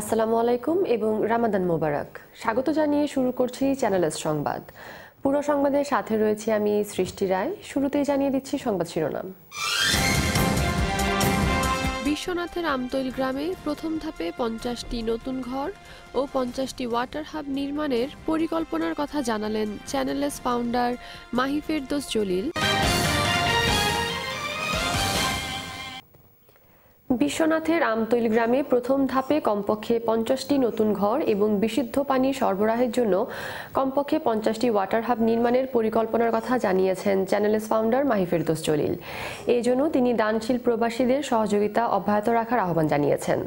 আসসালামু আলাইকুম এবং রামাদান মোবারক স্বাগত জানিয়ে শুরু করছি চ্যানেল সংবাদ পুরো সংবাদের সাথে রয়েছে আমি সৃষ্টি রায় শুরুতেই জানিয়ে দিচ্ছি সংবাদ শিরোনাম বিশ্বনাথের আমতৈল গ্রামে প্রথম ধাপে পঞ্চাশটি নতুন ঘর ও পঞ্চাশটি ওয়াটার হাব নির্মাণের পরিকল্পনার কথা জানালেন চ্যানেলস ফাউন্ডার দোস জলিল বিশ্বনাথের আমতৈল গ্রামে প্রথম ধাপে কমপক্ষে পঞ্চাশটি নতুন ঘর এবং বিশুদ্ধ পানি সরবরাহের জন্য কমপক্ষে পঞ্চাশটি ওয়াটার হাব নির্মাণের পরিকল্পনার কথা জানিয়েছেন চ্যানেলস ফাউন্ডার মাহিফেরদোস জলিল এই জন্য তিনি দানশীল প্রবাসীদের সহযোগিতা অব্যাহত রাখার আহ্বান জানিয়েছেন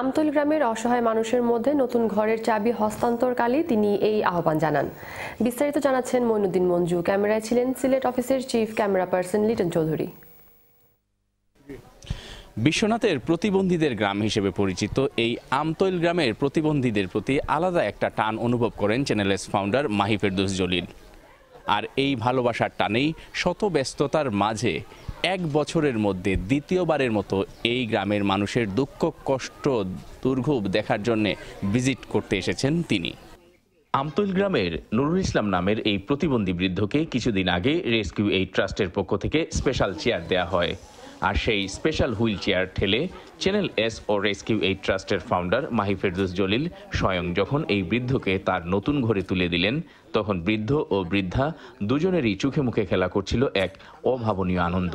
আমতৈল গ্রামের অসহায় মানুষের মধ্যে নতুন ঘরের চাবি হস্তান্তরকালে তিনি এই আহ্বান জানান বিস্তারিত জানাচ্ছেন মইনুদ্দিন মঞ্জু ক্যামেরায় ছিলেন সিলেট অফিসের chief camera person Liton Chowdhury বিশ্বনাথের প্রতিবন্ধীদের গ্রাম হিসেবে পরিচিত এই আমতৈল গ্রামের প্রতিবন্ধীদের প্রতি আলাদা একটা টান অনুভব করেন চ্যানেলেস ফাউন্ডার মাহিফের ফেরদুস জলিল আর এই ভালোবাসার টানেই শত ব্যস্ততার মাঝে এক বছরের মধ্যে দ্বিতীয়বারের মতো এই গ্রামের মানুষের দুঃখ কষ্ট দুর্ভোগ দেখার জন্যে ভিজিট করতে এসেছেন তিনি আমতুল গ্রামের নুরুল ইসলাম নামের এই প্রতিবন্ধী বৃদ্ধকে কিছুদিন আগে রেস্কিউ এই ট্রাস্টের পক্ষ থেকে স্পেশাল চেয়ার দেয়া হয় আর সেই স্পেশাল হুইল চেয়ার ঠেলে চ্যানেল এস ও রেস্কিউ এই ট্রাস্টের ফাউন্ডার মাহি ফেরদুস জলিল স্বয়ং যখন এই বৃদ্ধকে তার নতুন ঘরে তুলে দিলেন তখন বৃদ্ধ ও বৃদ্ধা দুজনেরই চোখে মুখে খেলা করছিল এক অভাবনীয় আনন্দ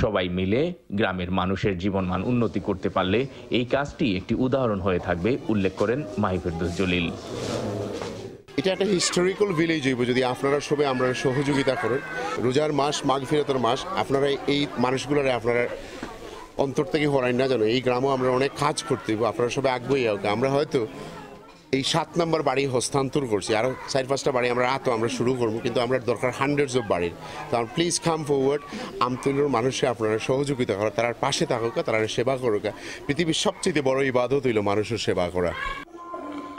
সবাই মিলে গ্রামের মানুষের জীবনমান উন্নতি করতে পারলে এই কাজটি একটি উদাহরণ হয়ে থাকবে উল্লেখ করেন মাহিফেরদুস জলিল এটা একটা হিস্টোরিক্যাল ভিলেজ হইব যদি আপনারা সবাই আমরা সহযোগিতা করেন রোজার মাস মাঘ ফেরতের মাস আপনারা এই মানুষগুলোর আপনারা অন্তর থেকে হরাই না জানো এই গ্রামও আমরা অনেক কাজ করতে আপনারা সবাই আগ্রহী হোক আমরা হয়তো এই সাত নম্বর বাড়ি হস্তান্তর করছি আরও চার পাঁচটা বাড়ি আমরা আতো আমরা শুরু করবো কিন্তু আমরা দরকার হান্ড্রেডস অফ বাড়ির তো আমার প্লিজ কাম ফরওয়ার্ড আমতুলোর মানুষের আপনারা সহযোগিতা করা তার পাশে থাকুক তারা সেবা করুক পৃথিবীর সবচেয়ে বড় ইবাদত হইল মানুষের সেবা করা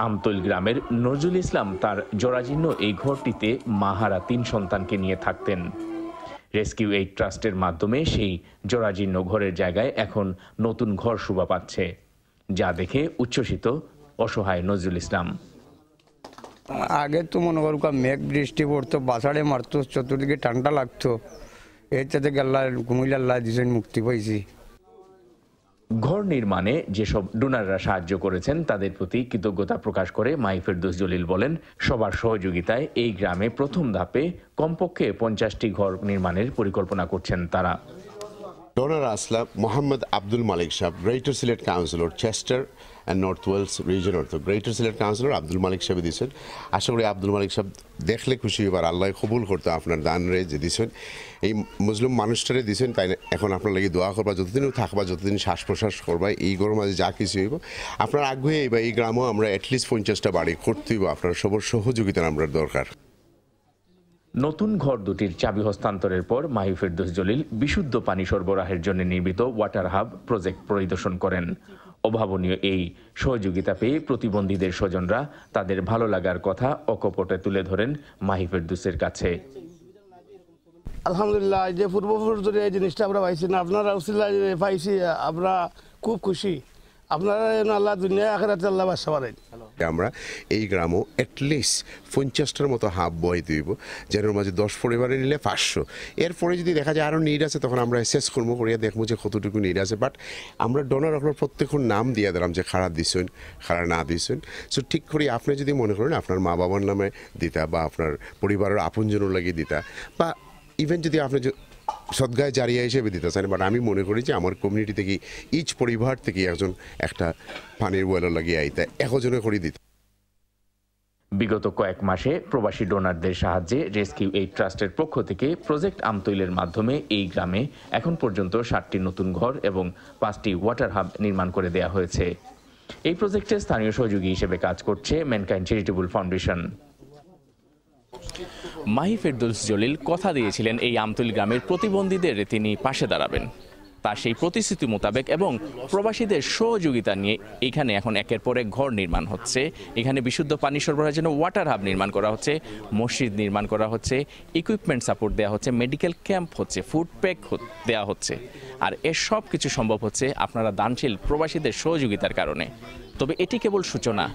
আমতল গ্রামের নজরুল ইসলাম তার জরাজীর্ণ এই ঘরটিতে মাহারা তিন সন্তানকে নিয়ে থাকতেন রেস্কিউ এই ট্রাস্টের মাধ্যমে সেই জরাজীর্ণ ঘরের জায়গায় এখন নতুন ঘর শোভা পাচ্ছে যা দেখে উচ্ছ্বসিত অসহায় নজরুল ইসলাম আগে তো মনে করো মেঘ বৃষ্টি পড়তো বাসাড়ে মারতো চতুর্দিকে ঠান্ডা লাগতো এর চাতে গেল্লা কুমিল্লা দুজন মুক্তি পাইছি ঘর নির্মাণে যেসব ডোনাররা সাহায্য করেছেন তাদের প্রতি কৃতজ্ঞতা প্রকাশ করে মাইফের দোষ জলিল বলেন সবার সহযোগিতায় এই গ্রামে প্রথম ধাপে কমপক্ষে পঞ্চাশটি ঘর নির্মাণের পরিকল্পনা করছেন তারা donor Aslam Mohammad Abdul Malik sahib greater Sylhet councillor Chester and North Wales region অর্থ গ্রেটার সিলেট কাউন্সিলর আব্দুল মালিক সাহেব দিয়েছেন আশা করি আব্দুল মালিক সাহেব দেখলে খুশি এবার আল্লাহ কবুল করতো আপনার দান রে যে দিয়েছেন এই মুসলিম মানুষটারে দিয়েছেন তাই এখন আপনার লাগে দোয়া করবা যতদিন থাকবা যতদিন শ্বাস প্রশ্বাস করবা এই গরম মাঝে যা কিছু হইব আপনার আগ্রহে এই গ্রামও আমরা অ্যাটলিস্ট পঞ্চাশটা বাড়ি করতেইব আপনার সবর সহযোগিতা আমরা দরকার নতুন ঘর দুটির চাবি হস্তান্তরের পর মাহি দোষ জলিল বিশুদ্ধ পানি সরবরাহের জন্য নির্মিত ওয়াটার হাব প্রজেক্ট পরিদর্শন করেন অভাবনীয় এই সহযোগিতা পেয়ে প্রতিবন্ধীদের স্বজনরা তাদের ভালো লাগার কথা অকপটে তুলে ধরেন মাহি ফেরদুসের কাছে আলহামদুলিল্লাহ যে পূর্বপুরুষদের এই জিনিসটা আমরা পাইছি না আপনারা পাইছি আমরা খুব খুশি আপনারা আল্লাহ দুনিয়া আখেরাতে আল্লাহ বাসা পারেন আমরা এই গ্রামও অ্যাটলিস্ট পঞ্চাশটার মতো হাফ বই দিব যেন মাঝে দশ পরিবারে নিলে পাঁচশো এরপরে যদি দেখা যায় আরও নিড আছে তখন আমরা শেষ কর্ম করিয়া দেখবো যে কতটুকু নিড আছে বাট আমরা ডোনার আপনার প্রত্যেকের নাম দিয়ে দিলাম যে খারাপ দিছেন খারাপ না দিছেন সো ঠিক করে আপনি যদি মনে করেন আপনার মা বাবার নামে দিতা বা আপনার পরিবারের আপনজনের লাগিয়ে দিতা বা ইভেন যদি আপনি সদ্গায় জারিয়া হিসেবে দিতে চান বাট আমি মনে করি যে আমার কমিউনিটি থেকে ইচ পরিবার থেকে একজন একটা পানির ওয়েল লাগিয়ে আইতে একজনে করে দিতে বিগত কয়েক মাসে প্রবাসী ডোনারদের সাহায্যে রেস্কিউ এই ট্রাস্টের পক্ষ থেকে প্রজেক্ট আমতৈলের মাধ্যমে এই গ্রামে এখন পর্যন্ত ষাটটি নতুন ঘর এবং পাঁচটি ওয়াটার হাব নির্মাণ করে দেয়া হয়েছে এই প্রজেক্টে স্থানীয় সহযোগী হিসেবে কাজ করছে Mankind charitable foundation Mahi Ferdous Jalil কথা দিয়েছিলেন এই আমতুল গ্রামের প্রতিবন্ধীদের তিনি পাশে দাঁড়াবেন তার সেই প্রতিশ্রুতি মোতাবেক এবং প্রবাসীদের সহযোগিতা নিয়ে এখানে এখন একের পর এক ঘর নির্মাণ হচ্ছে এখানে বিশুদ্ধ পানি সরবরাহের জন্য ওয়াটার হাব নির্মাণ করা হচ্ছে মসজিদ নির্মাণ করা হচ্ছে ইকুইপমেন্ট সাপোর্ট দেওয়া হচ্ছে মেডিকেল ক্যাম্প হচ্ছে ফুড প্যাক দেওয়া হচ্ছে আর এর সব কিছু সম্ভব হচ্ছে আপনারা দানশীল প্রবাসীদের সহযোগিতার কারণে তবে এটি কেবল সূচনা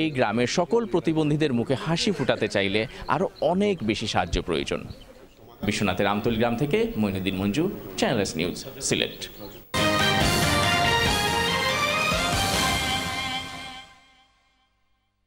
এই গ্রামের সকল প্রতিবন্ধীদের মুখে হাসি ফুটাতে চাইলে আরও অনেক বেশি সাহায্য প্রয়োজন বিশ্বনাথের আমতলি গ্রাম থেকে মইনুদ্দিন মঞ্জু চ্যানেলস নিউজ সিলেট